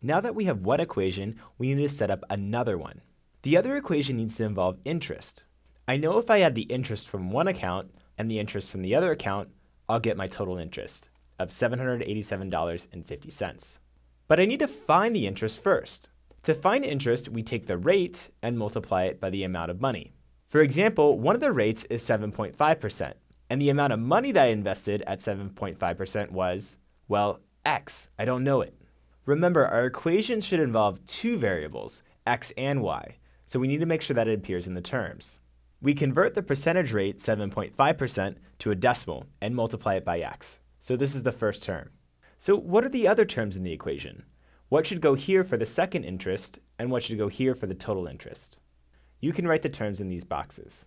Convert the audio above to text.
Now that we have one equation, we need to set up another one. The other equation needs to involve interest. I know if I add the interest from one account and the interest from the other account, I'll get my total interest of $787.50. But I need to find the interest first. To find interest, we take the rate and multiply it by the amount of money. For example, one of the rates is 7.5%, and the amount of money that I invested at 7.5% was, well, X. I don't know it. Remember, our equation should involve two variables, x and y, so we need to make sure that it appears in the terms. We convert the percentage rate, 7.5%, to a decimal and multiply it by x. So this is the first term. So what are the other terms in the equation? What should go here for the second interest, and what should go here for the total interest? You can write the terms in these boxes.